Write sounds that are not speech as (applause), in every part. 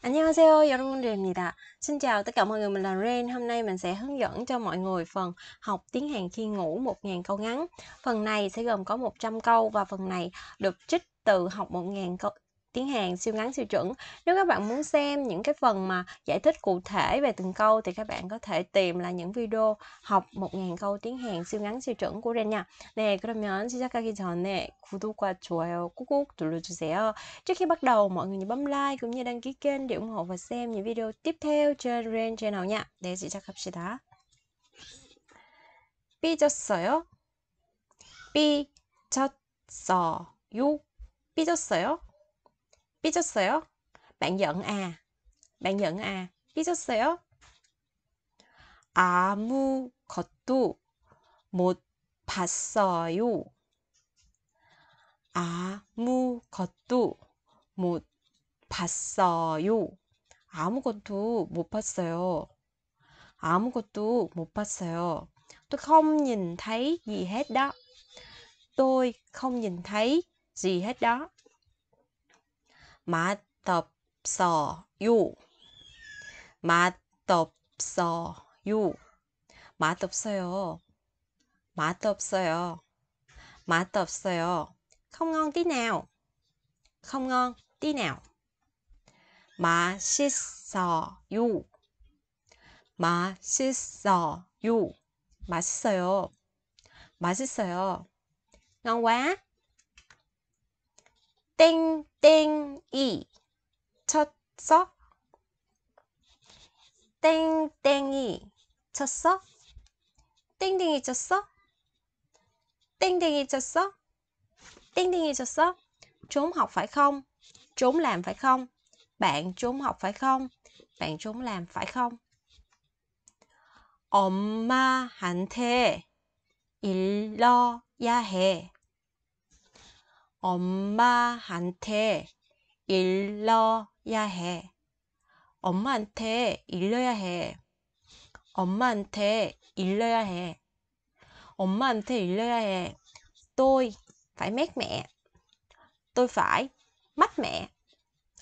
안녕하세요, 여러분들입니다. Xin chào tất cả mọi người, mình là Ren. Hôm nay mình sẽ hướng dẫn cho mọi người phần học tiếng Hàn khi ngủ 1.000 câu ngắn. Phần này sẽ gồm có 100 câu và phần này được trích từ học 1.000 câu tiếng Hàn siêu ngắn siêu chuẩn. Nếu các bạn muốn xem những cái phần mà giải thích cụ thể về từng câu thì các bạn có thể tìm là những video học 1000 câu tiếng Hàn siêu ngắn siêu chuẩn của Ren nha. Nè, 그러면 시작하기 전에 구독과 좋아요 꾹꾹 눌러주세요. Trước khi bắt đầu, mọi người nhớ bấm like cũng như đăng ký kênh để ủng hộ và xem những video tiếp theo trên Ren Channel nha. 네, 시작합시다. 삐졌어요. 삐졌어요. 삐졌어요. 삐졌어요? 맹연 아. 맹연 아. 삐졌어요? 아무것도 못 봤어요. 아무것도 못 봤어요. 아무것도 못 봤어요. 아무것도 못 봤어요. Tôi không nhìn thấy gì hết đó. Tôi không nhìn thấy gì hết đó. 맛없어요. 맛없어요. 맛없어요. 맛없어요. 맛없어요. Không ngon tí nào. Không ngon tí nào. 맛있어요. 맛있어요. 맛있어요. 맛있어요. Ngon quá. 땡땡이 쳤어? 땡땡이 쳤어? 땡땡이 쳤어? 땡땡이 쳤어? 땡땡이 쳤어? Trốn học phải không? Trốn làm phải không? Bạn trốn học phải không? Bạn trốn làm phải không? 엄마한테 일러야 해. 엄마한테 일러야 해. 엄마한테 일러야 해. 엄마한테 일러야 해. 엄마한테 일러야 해. Tôi phải mát mẹ. Tôi phải mát mẹ.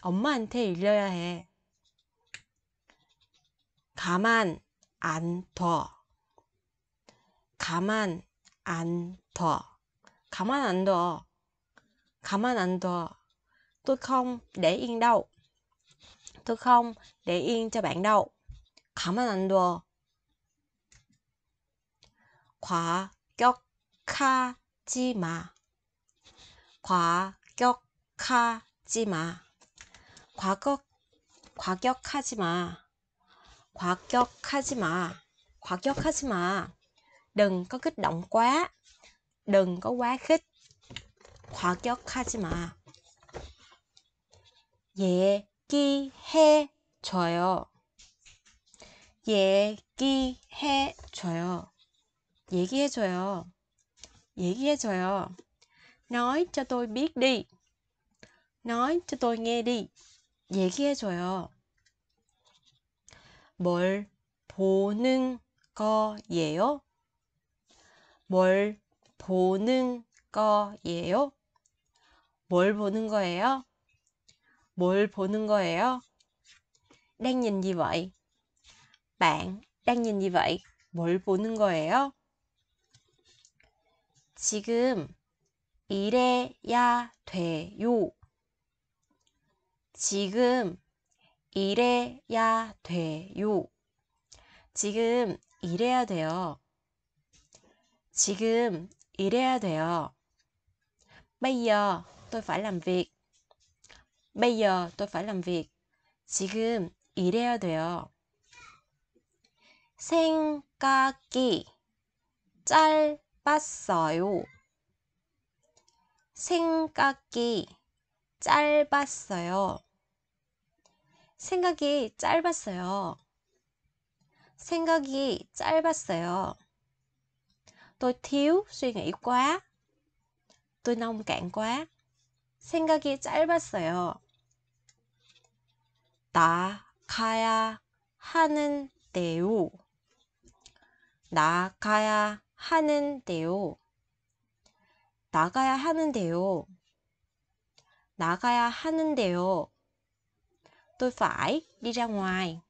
엄마한테 일러야 해. 가만 안 둬. 가만 안 둬. 가만 안 둬. 가만 안 둬. Tôi không để yên đâu. Tôi không để yên cho bạn đâu. Quá quá mà, mà, 가만 안 둬. 과격하지 마. 과격하지 마. 과격 과격하지 마. 과격하지 마. 과격하지 mà, Đừng có kích động quá. Đừng có quá khích. 과격하지 마. 얘기해 줘요. 얘기해 줘요. 얘기해 줘요. 얘기해 줘요. Nói cho tôi biết đi. Nói cho tôi nghe đi. 얘기해 줘요. 뭘 보는 거예요? 뭘 보는 거예요? 뭘 보는 거예요? 뭘 보는 거예요? Đang nhìn gì vậy? Bạn đang nhìn gì vậy? 뭘 보는 거예요? 지금 일해야 돼요. 지금 일해야 돼요. 지금 일해야 돼요. 지금 일해야 돼요. bây tôi phải làm việc. Bây giờ tôi phải làm việc. 지금 일해야 돼요. 생각이 짧았어요. 생각이 짧았어요. 생각이 짧았어요. 생각이 짧았어요. Tôi thiếu suy nghĩ quá. Tôi nông cạn quá. 생각이 짧았어요. 나가야 하는데요. 나가야 하는데요. 나가야 하는데요. 나가야 하는데요. Tôi phải đi ra ngoài.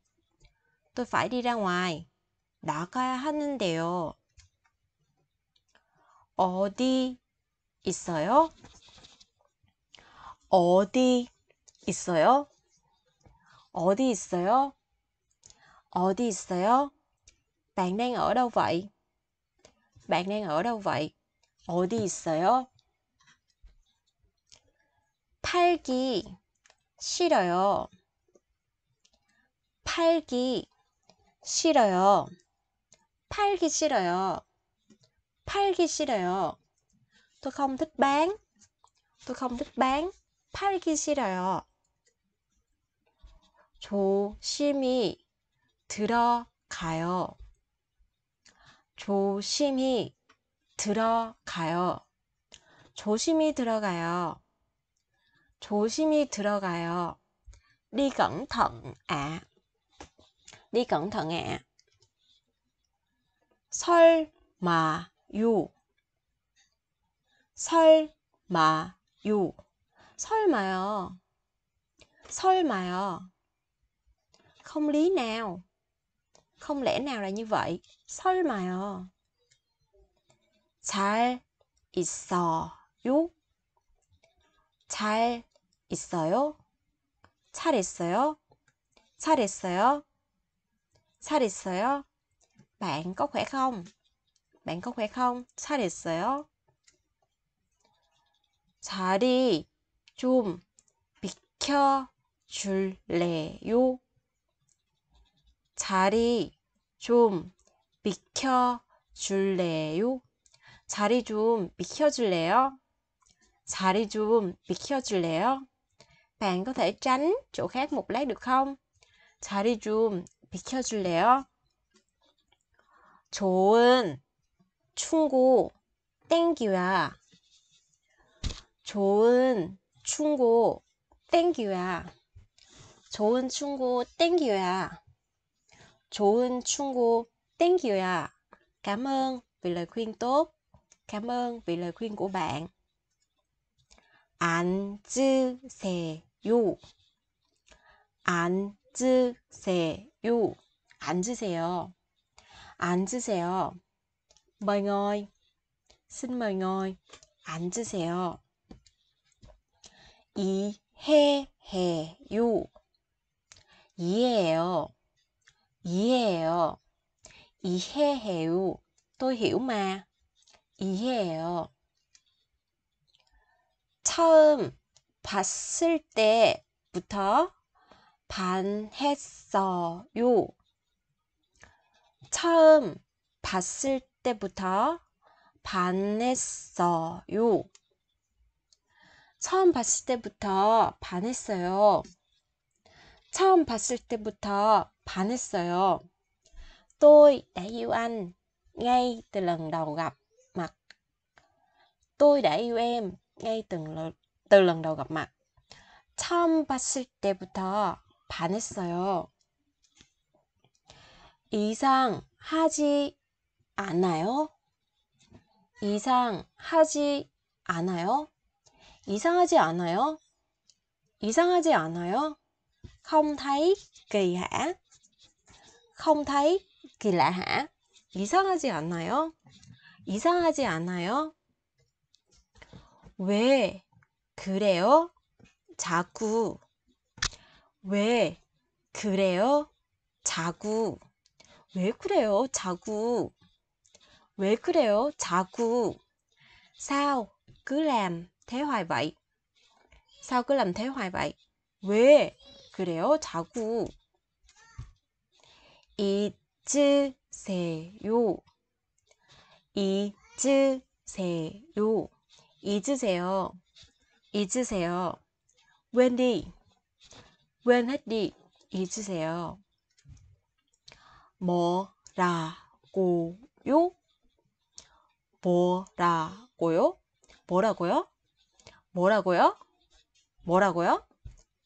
Tôi phải đi ra ngoài. 나가야 하는데요. 어디 있어요? 어디 있어요? 어디 있어요? 어디 있어요? Bạn đang ở đâu vậy? Bạn đang ở đâu vậy? 어디 있어요? 팔기 싫어요. 팔기 싫어요. 팔기 싫어요. 팔기 싫어요. Tôi không thích bán. Tôi không thích bán. 팔기 싫어요. 조심히 들어가요. 조심히 들어가요. 조심히 들어가요. 조심히 들어가요. 리耿腾 아. 리耿腾 아. 설마요. 설마요. 설마요. 설마요. Không lý nào. Không lẽ nào là như vậy. 설마요. 잘 있어요. 잘 있어요. 잘했어요. 잘했어요. 잘했어요. Bạn có khỏe không? Bạn có khỏe không? 잘했어요. 자리 좀 비켜줄래요? 자리 좀 비켜줄래요? 자리 좀 비켜줄래요? 자리 좀 비켜줄래요? Bạn có thể tránh chỗ khác một lát được không? 자리 좀 비켜줄래요? 좋은 충고 땡기야 좋은 충고 땡큐야. 좋은 충고 땡큐야. 좋은 충고 땡큐야. Cảm ơn vì lời khuyên tốt. Cảm ơn vì lời khuyên của bạn. 앉으세요. 앉으세요. 앉으세요. 앉으세요. Mời ngồi. Xin mời ngồi. 앉으세요. 이해해요. 이해해요. 이해해요. 이해해요. 또해요 h i 이해해요. 처음 봤을 때부터 반했어요. 처음 봤을 때부터 반했어요. 처음 봤을 때부터 반했어요. 처음 봤을 때부터 반했어요. Tôi đã yêu anh ngay từ lần đầu gặp mặt. Tôi đã yêu em ngay từ, từ lần đầu gặp mặt. 처음 봤을 때부터 반했어요. 이상하지 않아요? 이상하지 않아요? 이상하지 않아요? 이상하지 않아요? Không thấy kỳ hả? Không thấy kỳ lạ hả? 이상하지 않아요? 이상하지 않아요? 왜 그래요? 자꾸 왜 그래요? 자꾸 왜 그래요? 자꾸 왜 그래요? 자꾸 sao cứ làm thế hoài vậy? Sao cứ làm thế hoài vậy? 왜 그래요? 자꾸 잊으세요. 잊으세요. 잊으세요. 잊으세요. When đ When 했디? 잊으세요. 뭐라고요? 뭐라고요? 뭐라고요? 뭐라고요? 뭐라고요?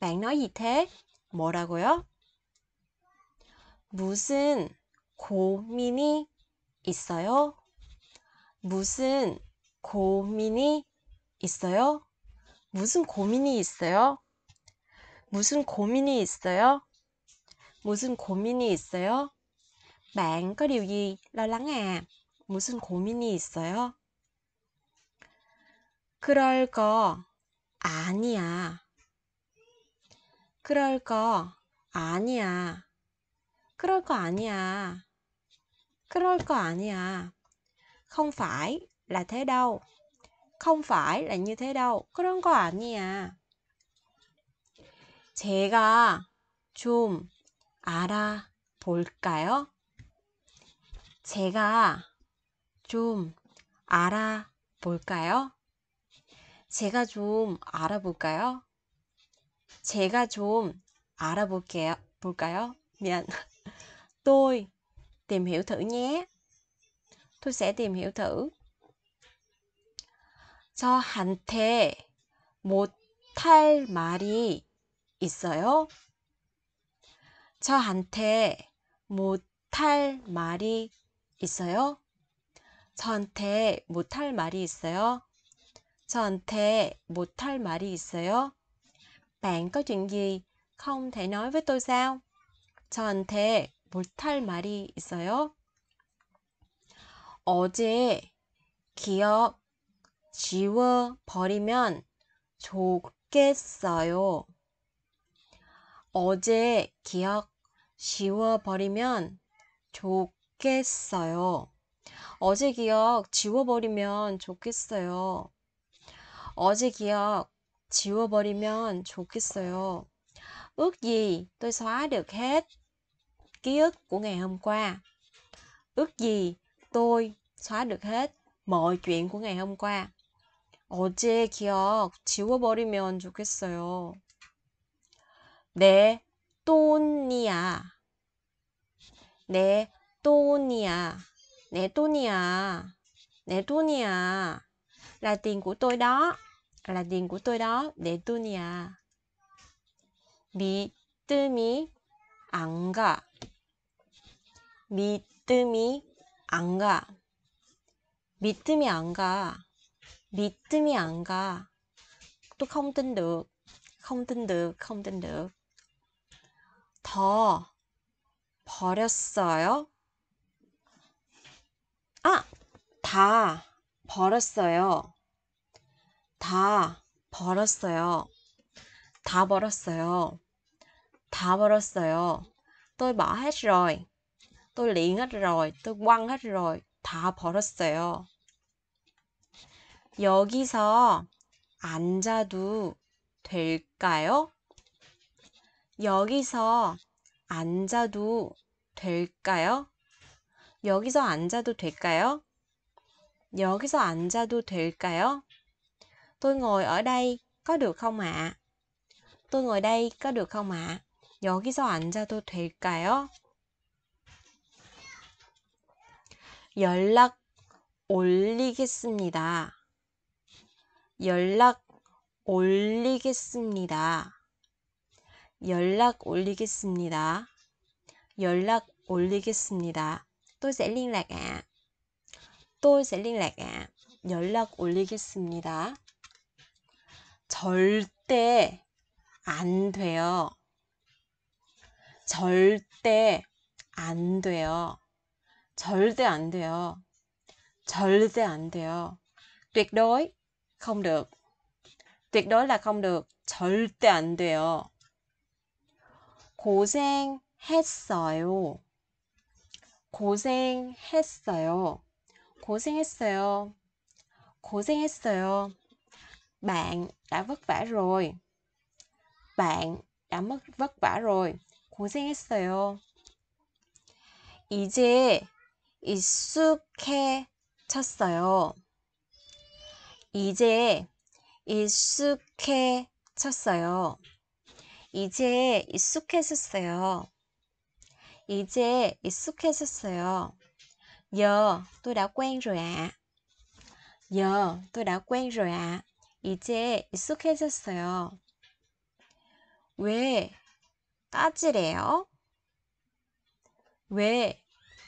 맥너 이태 뭐라고요? 무슨 고민이 있어요? 무슨 고민이 있어요? 무슨 고민이 있어요? 무슨 고민이 있어요? 무슨 고민이 있어요? bạn có đ i 무슨 고민이 있어요? 그럴 거 아니야. 그럴 거 아니야. 그럴 거 아니야. 그럴 거 아니야. Không phải là thế đâu. Không phải là như thế đâu. 그런 거 아니야. 제가 좀 알아볼까요? 제가 좀 알아볼까요? 제가 좀 알아볼까요? 제가 좀 알아볼게요. 볼까요? 면. 안 (laughs) Tôi tìm hiểu thử nhé. Tôi sẽ tìm hiểu thử. 저한테 못할 말이 있어요? 저한테 못할 말이 있어요? 저한테 못할 말이 있어요? 저한테 못할 말이 있어요? Bạn có chuyện gì không thể nói với tôi sao? 저한테 못할 말이 있어요? 어제 기억 지워버리면 좋겠어요. 어제 기억 지워버리면 좋겠어요. 어제 기억 지워버리면 좋겠어요. 어제 기억 지워버리면 좋겠어요. Ước gì tôi xóa được hết ký ức của ngày hôm qua. Ước gì tôi xóa được hết mọi chuyện của ngày hôm qua. 어제 기억 지워버리면 좋겠어요. 내 돈이야. 내 돈이야. 내 돈이야. 내 돈이야. Là tiền của tôi đó. là tiền của tôi đó 내 돈이야. 믿음이 안 가. 믿음이 안 가. 믿음이 안 가. 믿음이 안 가. 또 không tin được. không tin được. không tin được. 더 버렸어요. 아, 다 버렸어요. 다 벌었어요. 다 벌었어요. 다 벌었어요. 또마 i bỏ hết rồi. 이또왕 liệng hết rồi. Tôi q u ă 다 벌었어요. 여기서 앉아도 될까요? 여기서 앉아도 될까요? 여기서 앉아도 될까요? 여기서 앉아도 될까요? Tôi ngồi ở đây có được không ạ? À? Tôi ngồi đây có được không ạ? À? 여기서 앉아도 될까요? 연락 올리겠습니다. 연락 올리겠습니다. 연락 올리겠습니다. 연락 올리겠습니다. Tôi sẽ liên lạc ạ. À. Tôi sẽ liên lạc ạ. 연락 올리겠습니다. 절대 안 돼요. 절대 안 돼요. 절대 안 돼요. 절대 안 돼요. tuyệt đối không được. tuyệt đối là không được. 절대 안 돼요. 고생했어요. 고생했어요. 고생했어요. 고생했어요. bạn đã vất vả rồi. bạn đã mất vất vả rồi. 고생했어요. 이제 익숙해졌어요. 이제 익숙해졌어요. 이제 익숙해졌어요. 이제 익숙해졌어요. Giờ tôi đã quen rồi ạ. À. Giờ tôi đã quen rồi ạ. À. 이제 익숙해졌어요. 왜 까지래요? 왜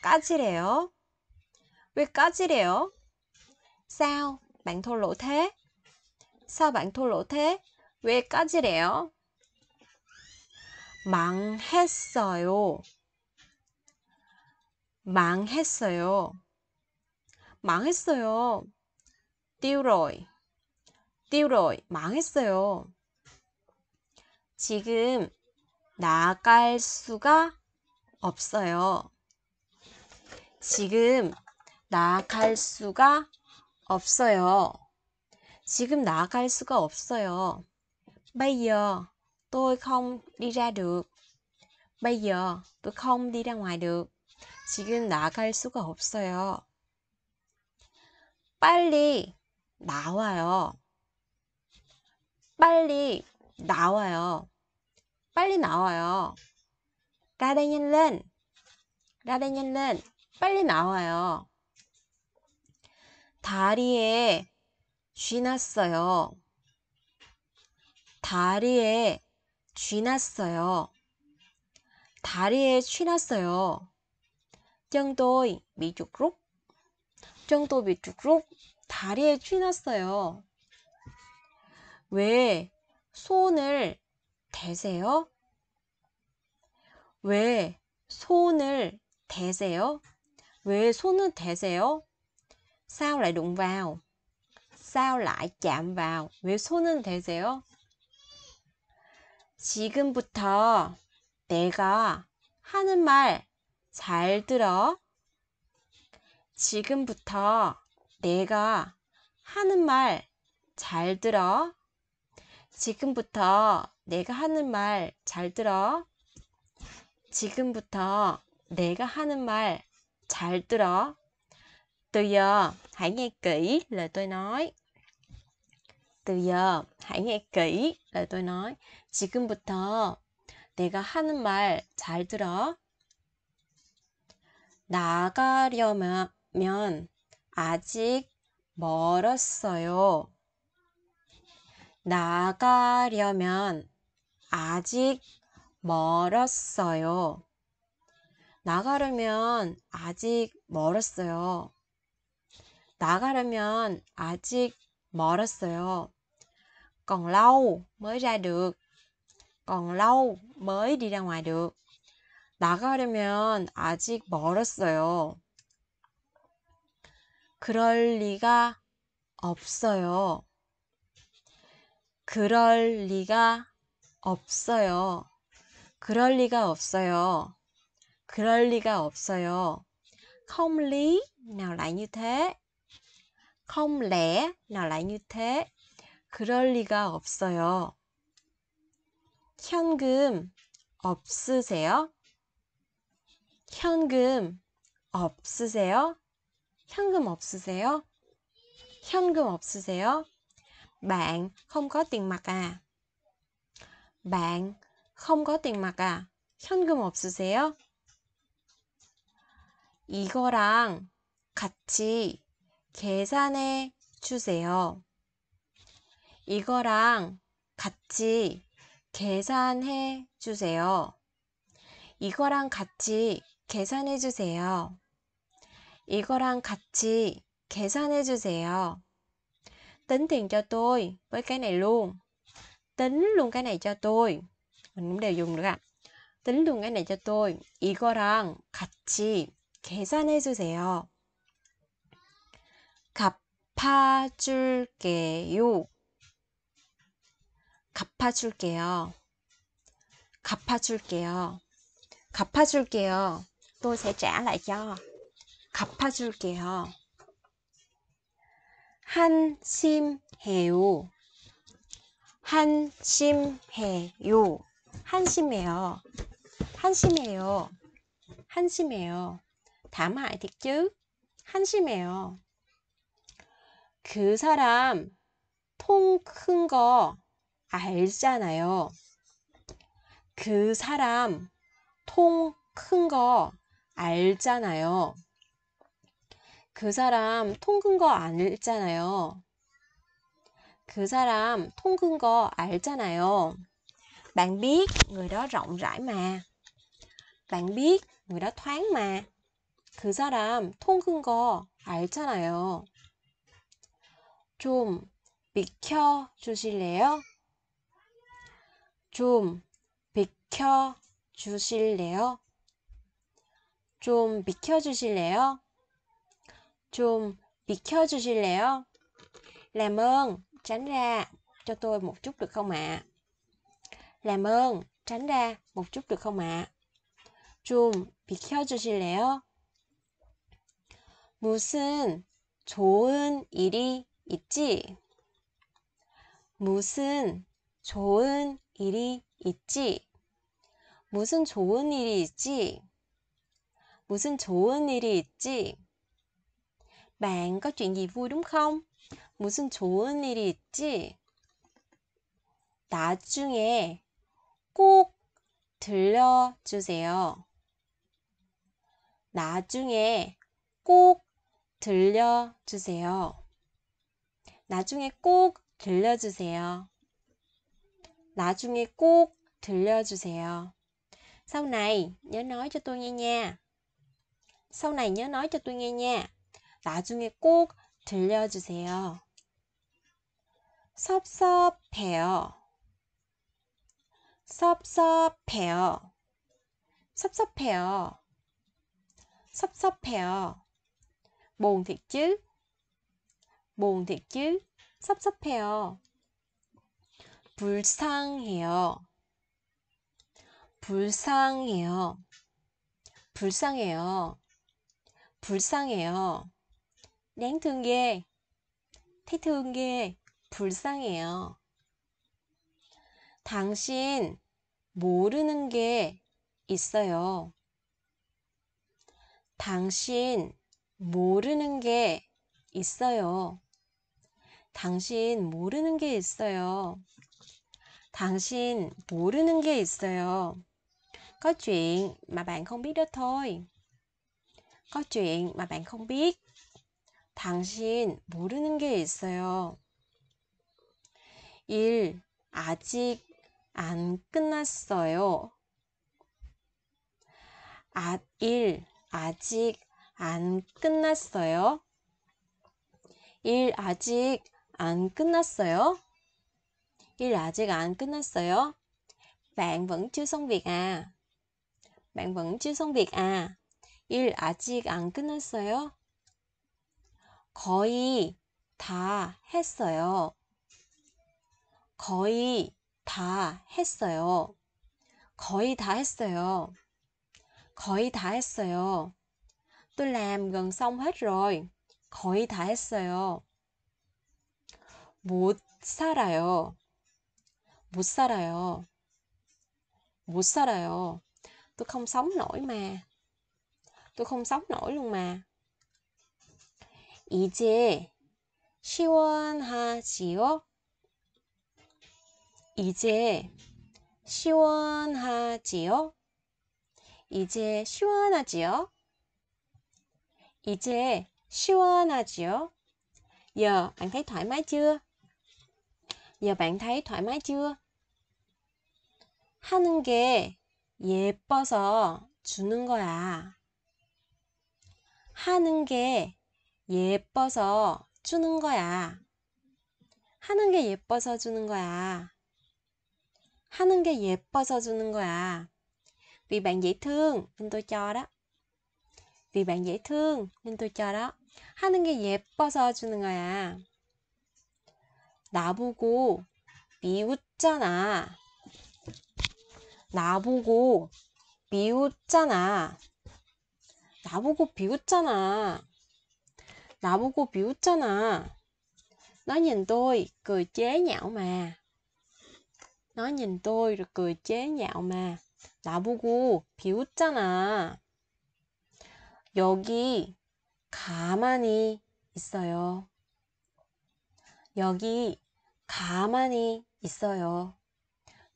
까지래요? 왜 까지래요? 싸우 o b 로테싸 h ô lỗ t 왜 까지래요? 망했어요. 망했어요. 망했어요. Tiêu rồi. 띠로이 망했어요. 지금 나갈 수가 없어요. 지금 나갈 수가 없어요. 지금 나갈 수가 없어요. Bây giờ tôi không đi ra được. Bây giờ tôi không đi ra ngoài được. 지금 나갈 수가 없어요. 빨리 나와요. 빨리 나와요. 빨리 나와요. 가렌일른가렌일른 빨리 나와요. 다리에 쥐났어요. 다리에 쥐났어요. 다리에 쥐났어요. 정도의 미주룩 정도 미주룩 다리에 쥐났어요. 왜 손을 대세요? 왜 손을 대세요? 왜 손을 대세요? Sao lại đụng vào? Sao lại chạm vào? 왜 손은 대세요? 지금부터 내가 하는 말 잘 들어. 지금부터 내가 하는 말 잘 들어. 지금부터 내가 하는 말 잘 들어. 지금부터 내가 하는 말 잘 들어. Từ giờ hãy nghe kỹ lời tôi 지금부터 내가 하는 말 잘 들어. 나가려면 아직 멀었어요. 나가려면 아직 멀었어요. 나가려면 아직 멀었어요. 나가려면 아직 멀었어요. Còn lâu mới ra được. Còn lâu mới đi ra ngoài được. 나가려면 아직 멀었어요. 그럴 리가 없어요. 그럴 리가 없어요. 그럴 리가 없어요. 그럴 리가 없어요. Không lý nào lại như thế. Không lẽ nào lại như thế. 그럴 리가 없어요. 현금 없으세요? 현금 없으세요? 현금 없으세요? 현금 없으세요? Bạn không có tiền mặt à? Bạn không có tiền mặt à? 현금 없으세요? 이거랑 같이 계산해 주세요. 이거랑 같이 계산해 주세요. 이거랑 같이 계산해 주세요. 이거랑 같이 계산해 주세요. tính tiền cho tôi với cái này luôn tính luôn cái này cho tôi mình cũng đều dùng được ạ tính luôn cái này cho tôi 이거랑 같이 계산해 주세요 갚아줄게요 갚아줄게요 갚아줄게요 갚아줄게요 또 sẽ trả lại cho 갚아줄게요 한심해요. 한심해요. 한심해요. 한심해요. 한심해요. 다 말, 듣죠? 한심해요. 그 사람 통 큰 거 알잖아요. 그 사람 통 큰 거 알잖아요. 그 사람 통근 거 알잖아요. 그 사람 통근 거 알잖아요. Bạn biết người đó rộng rãi mà. Bạn biết người đó thoáng mà. 그 사람 통근 거 알잖아요. 좀 비켜 주실래요? 좀 비켜 주실래요? 좀 비켜 주실래요? 좀 비켜주실래요? Làm ơn, tránh ra, cho tôi một chút được không ạ? À? Làm ơn, tránh ra một chút được không ạ? À? 좀 비켜주실래요? 무슨 좋은 일이 있지? 무슨 좋은 일이 있지? 무슨 좋은 일이 있지? 무슨 좋은 일이 있지? Bạn có chuyện gì vui đúng không? 무슨 좋은 일이 있지? 나중에 꼭 들려주세요. 나중에 꼭 들려주세요. 나중에 꼭 들려주세요. 나중에 꼭 들려주세요. Sau này nhớ nói cho tôi nghe nha. Sau này nhớ nói cho tôi nghe nha. 나중에 꼭 들려주세요. 섭섭해요. 섭섭해요. 섭섭해요. 섭섭해요. 몽댓길 몽댓길 섭섭해요. 불쌍해요. 불쌍해요. 불쌍해요. 불쌍해요. 냉thương 게, 태트운 게 불쌍해요. 당신 모르는 게 있어요. 당신 모르는 게 있어요. 당신 모르는 게 있어요. 당신 모르는 게 있어요. Có chuyện mà bạn không biết đó thôi. Có chuyện mà bạn không biết 당신 모르는 게 있어요. 1. 아직 안 끝났어요. 아, 1. 아직 안 끝났어요. 1. 아직 안 끝났어요. 1. 아직 안 끝났어요. Bạn vẫn chưa xong việc à? Bạn vẫn chưa xong việc à? 1. 아직 안 끝났어요. 거의 다 했어요. 거의 다 했어요. 거의 다 했어요. 거의 다 했어요. Tôi làm gần xong hết rồi. 거의 다 했어요. 못 살아요. 못 살아요. 못 살아요. Tôi không sống nổi mà. Tôi không sống nổi luôn mà. 이제 시원하지요? 이제 시원하지요? 이제 시원하지요? 이제 siêu Giờ bạn thấy thoải mái chưa? Giờ bạn thấy thoải mái chưa? 하는 게 예뻐서 주는 거야. 하는 게 예뻐서 주는 거야. 하는 게 예뻐서 주는 거야. 하는 게 예뻐서 주는 거야. Vì bạn dễ thương nên tôi cho đó. Vì bạn dễ thương nên tôi cho đó. 하는 게 예뻐서 주는 거야. 나보고 비웃잖아 나보고 비웃잖아 나보고 비웃잖아. 나보고 비웃잖아. Nó nhìn tôi, cười chế nhạo mà. Nó nhìn tôi rồi cười chế nhạo mà. 나보고 비웃잖아. 여기 가만히 있어요. 여기 가만히 있어요.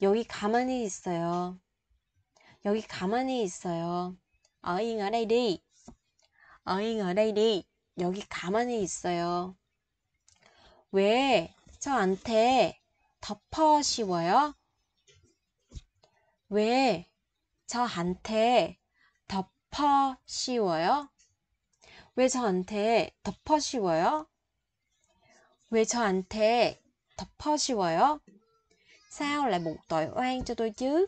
여기 가만히 있어요. 여기 가만히 있어요. 어잉 ở đây đi. 어잉 ở đây đi. 여기 가만히 있어요. 왜 저한테 덮어 씌워요? 왜 저한테 덮어 씌워요? 왜 저한테 덮어 씌워요? 왜 저한테 덮어 씌워요? Sao lại buộc tội oan cho tôi chứ?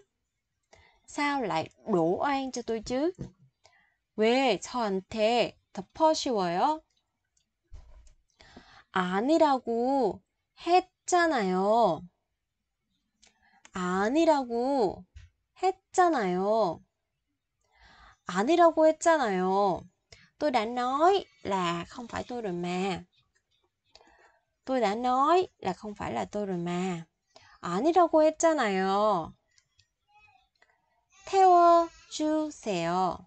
Sao lại đổ oan cho tôi chứ? 왜 저한테 부터 퍼 쉬워요? 아니라고 했잖아요. 아니라고 했잖아요. 아니라고 했잖아요. Tôi đã nói là không phải tôi rồi mà. Tôi đã nói là không phải là tôi rồi mà. 아니라고 했잖아요. 태워주세요.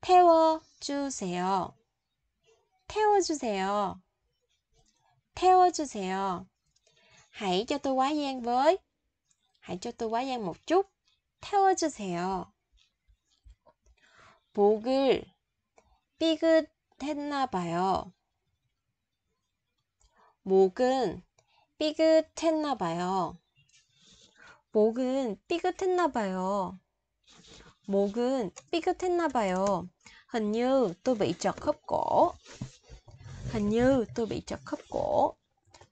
태워 주세요. 태워주세요. 태워주세요. Hãy cho tôi quá gian với. Hãy cho tôi quá gian một chút. 태워주세요. 목을 삐긋했나 봐요. 목은 삐긋했나 봐요. 목은 삐긋했나 봐요. 목은 삐긋했나 봐요. Hình như tôi bị chật khớp cổ. Hình như tôi bị chật khớp cổ.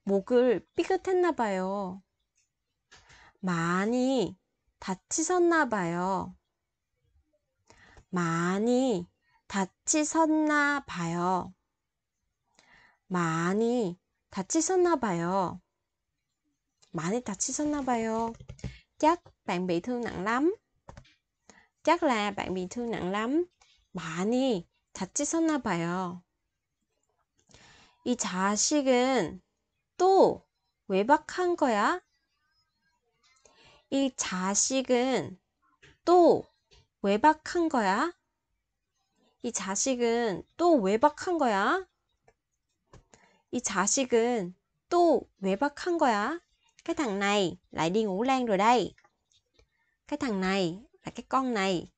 목을 삐끗했나 봐요. 많이 다치셨나 봐요. 많이 다치셨나 봐요. 많이 다치셨나 봐요. 많이 다치셨나 봐요. Chắc bạn bị thương nặng lắm. Chắc là bạn bị thương nặng lắm. 많이 다치셨나 봐요. 이 자식은 또 외박한 거야? 이 자식은 또 외박한 거야? 이 자식은 또 외박한 거야? 이 자식은 또 외박한 거야? Cái thằng này lại đi ngủ lan rồi đây. Cái thằng này là cái con này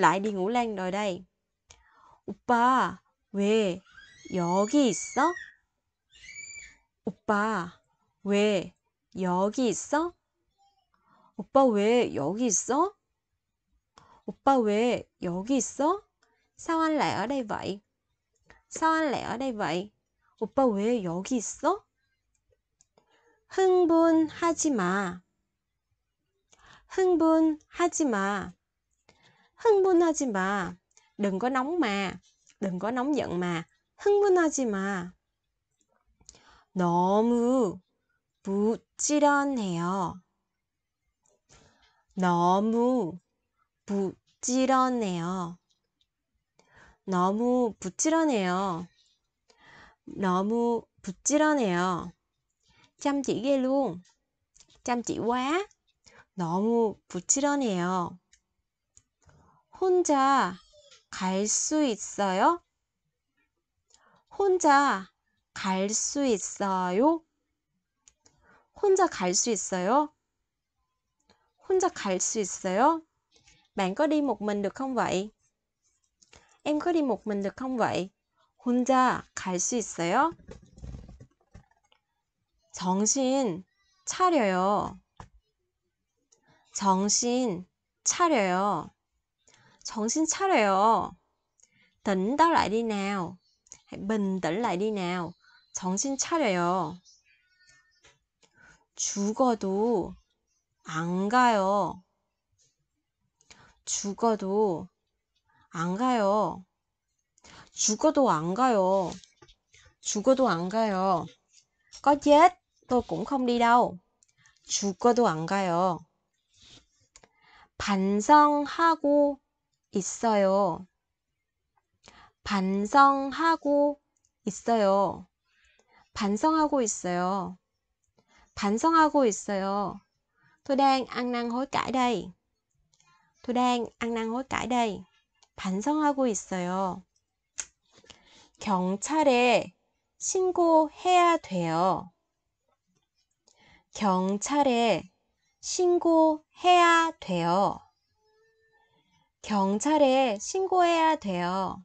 라이딩 올랭 러라이. 오빠, 왜 여기 있어? 오빠, 왜 여기 있어? 오빠, 왜 여기 있어? 오빠, 왜 여기 있어? Sao anh lại ở đây vậy? Sao anh lại ở đây vậy? 오빠, 왜 여기 있어? 흥분하지 마. 흥분하지 마. 흥분하지 마. Đừng có nóng mà. Đừng có nóng giận mà. 흥분하지 마. 너무 부지런해요. 너무 부지런해요. 너무 부지런해요. 너무 부지런해요. chăm chỉ ghê luôn. chăm chỉ quá. 너무 부지런해요. 혼자 갈 수 있어요? 혼자 갈 수 있어요? 혼자 갈 수 있어요? 혼자 갈 수 있어요? Bạn có đi một mình được không vậy? Em có đi một mình được không vậy? 혼자 갈 수 있어요? 정신 차려요. 정신 차려요. 정신 차려요. tỉnh táo lại đi nào. Hãy bình tĩnh lại đi nào. 정신 차려요. 죽어도 안 가요. 죽어도 안 가요. 죽어도 안 가요. 죽어도 안 가요. Có chết tôi cũng không đi đâu. 죽어도 안 가요. 반성하고 있어요. 반성하고 있어요. 반성하고 있어요. 반성하고 있어요. 도 ô i 랑 a n g ăn năn hối cải đây. Tôi đang ă 반성하고 있어요. 경찰에 신고해야 돼요. 경찰에 신고해야 돼요. 경찰에 신고해야 돼요.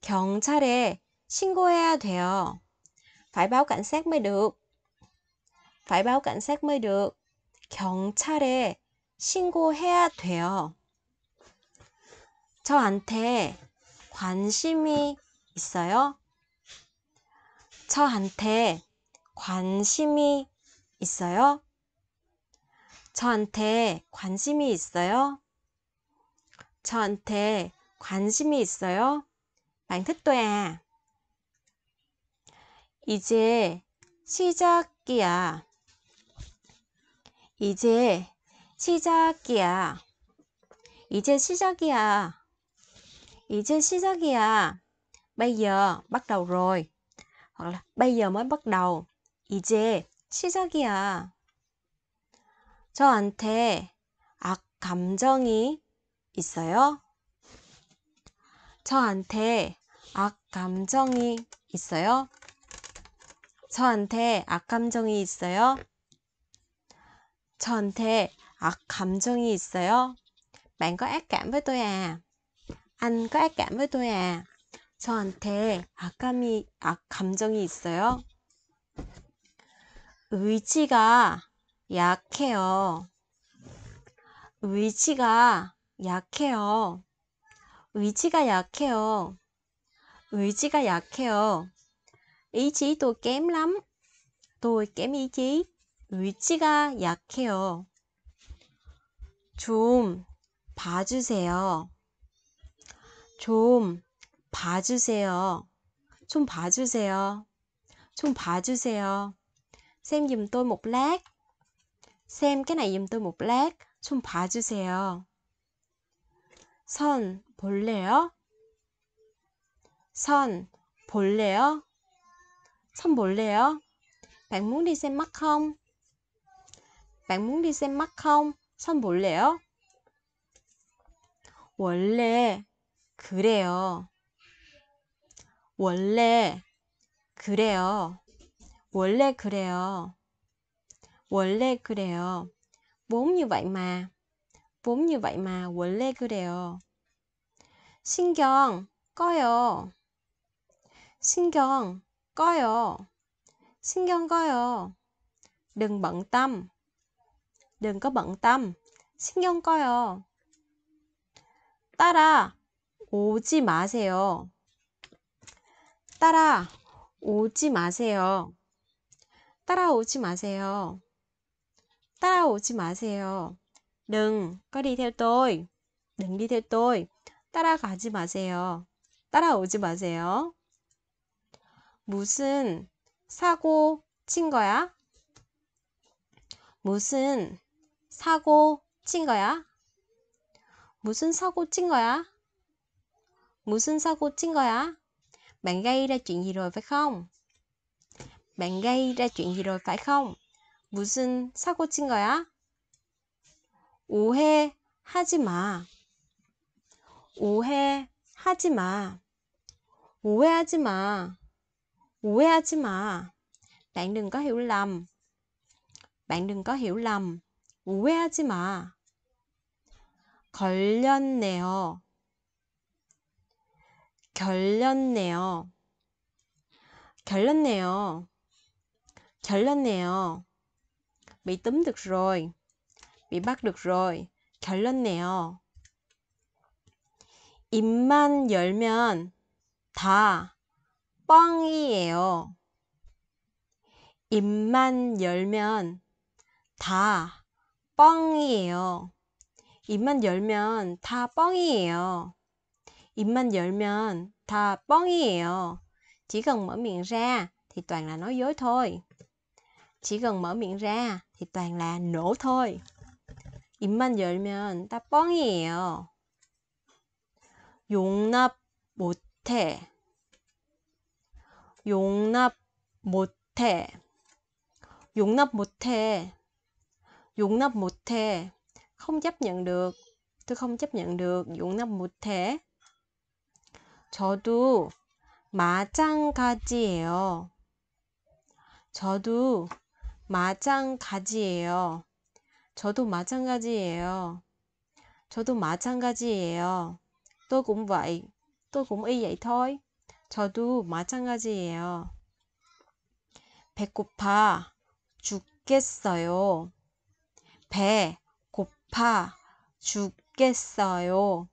경찰에 신고해야 돼요. Phải báo cảnh sát mới được. Phải báo cảnh sát mới được. 경찰에 신고해야 돼요. 저한테 관심이 있어요? 저한테 관심이 있어요? 저한테 관심이 있어요? 저한테 관심이 있어요? 망태또야. 이제 시작이야. 이제 시작이야. 이제 시작이야. 이제 시작이야. Bây giờ bắt đầu rồi. 이제 시작이야. 저한테 악 감정이 있어요? 저한테 악감정이 있어요? 저한테 악감정이 있어요? 저한테 악감정이 있어요? Bạn có ác cảm với tôi à? Anh có ác cảm với tôi à? 저한테 악감이, 악감정이 있어요? 의지가 약해요. 의지가 약해요. 의지가 약해요. 의지가 약해요. 의지 도 kém lắm. Tôi kém ý chí. 의지가 약해요. 좀 봐주세요. 좀 봐주세요. 좀 봐주세요. 좀 봐주세요. Xem giùm tôi một lát. Xem cái này giùm tôi một lát. 좀 봐주세요. 선 볼래요? 선 볼래요? 선 볼래요? Bạn muốn đi xem mắt không? Bạn muốn đi xem mắt không? 선 볼래요? 원래 그래요. 원래 그래요. 원래 그래요. 원래 그래요. vốn như vậy mà. 몸 như 원래 그래요. 신경 꺼요. 신경 꺼요. 신경 꺼요. 능 ừ 땀 능거 ậ 땀 tâm. Đừng có b 신경 꺼요. 따라 오지 마세요. 따라 오지 마세요. 따라오지 마세요. 따라오지 마세요. đừng có đi theo tôi. đừng đi theo tôi. 따라가지 마세요. 따라오지 마세요. 무슨 사고 친 거야? 무슨 사고 친 거야? 무슨 사고 친 거야? 무슨 사고 친 거야? Bạn gây ra chuyện gì rồi phải không? Bạn gây ra chuyện gì rồi phải không? 무슨 사고 친 거야? 오해하지 마. 오해하지 마. 오해하지 마. 오해하지 마. Bạn đừng có hiểu lầm. Bạn đừng có hiểu lầm. 오해하지 마. 걸렸네요. 결렸네요. 결렸네요. 결렸네요. Bị túm được rồi. Bị bắt được rồi. 결렸네요. 입만 열면 다 뻥이에요. 입만 열면 다 뻥이에요. 입만 열면 다 뻥이에요. 입만 열면 다 뻥이에요. Chỉ cần mở miệng ra thì toàn là nói dối thôi. Chỉ cần mở miệng ra thì toàn là nổ thôi. 입만 열면 다 뻥이에요. 용납 못해. 용납 못해. 용납 못해. 용납 못해. Không chấp nhận được. Tôi không chấp nhận được. 용납 못해. 저도 마찬가지예요. 저도 마찬가지예요. 저도 마찬가지예요. 저도 마찬가지예요또공부 cũng v ậ 이 t ô 저도 마찬가지예요. 배고파 죽겠어요. 배고파 죽겠어요.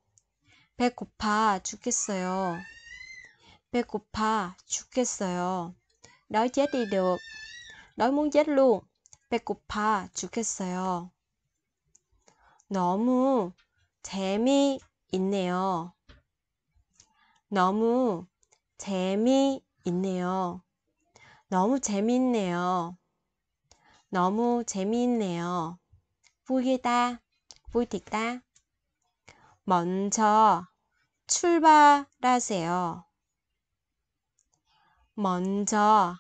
배고파 죽겠어요. 배고파 죽겠어요. Nói chết đi được. n muốn chết luôn. 배고파 죽겠어요. 너무 재미있네요. 너무 재미있네요. 너무 재미있네요. 너무 재미있네요. 보이다, 보이다. 먼저 출발하세요. 먼저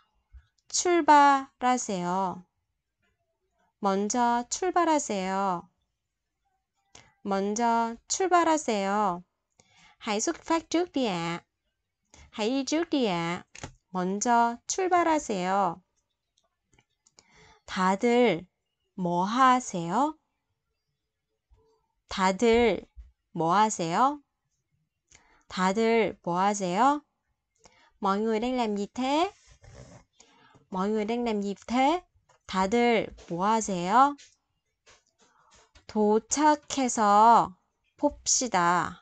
출발하세요. 먼저 출발하세요. 먼저 출발하세요. Hãy xuất phát trước đi ạ. Hãy đi trước đi ạ. 먼저 출발하세요. 다들 뭐 하세요? 다들 뭐 하세요? 다들 뭐 하세요? Mọi người đang làm gì thế? Mọi người đang làm gì thế? 다들 뭐 하세요? 도착해서 봅시다.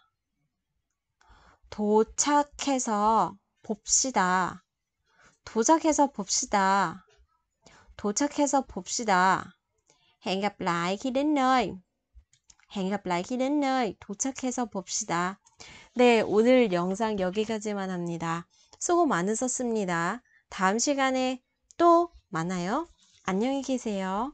도착해서 봅시다. 도착해서 봅시다. 도착해서 봅시다. Hẹn gặp lại khi đến n i Hẹn gặp l i khi đến n i 도착해서 봅시다. 네, 오늘 영상 여기까지만 합니다. 수고 많으셨습니다. 다음 시간에 또 만나요. 안녕히 계세요.